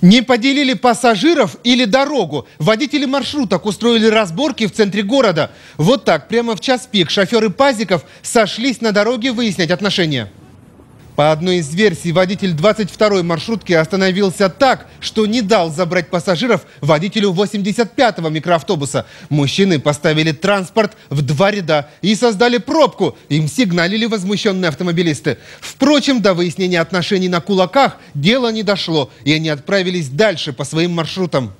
Не поделили пассажиров или дорогу. Водители маршруток устроили разборки в центре города. Вот так, прямо в час пик, шоферы пазиков сошлись на дороге выяснять отношения. По одной из версий, водитель 22-й маршрутки остановился так, что не дал забрать пассажиров водителю 85-го микроавтобуса. Мужчины поставили транспорт в два ряда и создали пробку. Им сигналили возмущенные автомобилисты. Впрочем, до выяснения отношений на кулаках дело не дошло, и они отправились дальше по своим маршрутам.